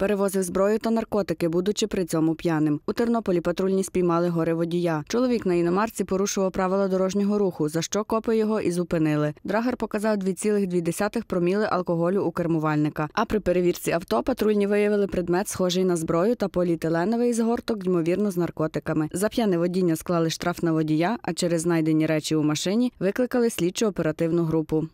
Перевозив зброю та наркотики, будучи при цьому п'яним. У Тернополі патрульні спіймали горе водія. Чоловік на іномарці порушував правила дорожнього руху, за що копи його і зупинили. Драгер показав 2,2 проміли алкоголю у кермувальника. А при перевірці авто патрульні виявили предмет, схожий на зброю та поліетиленовий згорток, ймовірно, з наркотиками. За п'яне водіння склали штраф на водія, а через знайдені речі у машині викликали слідчо оперативну групу.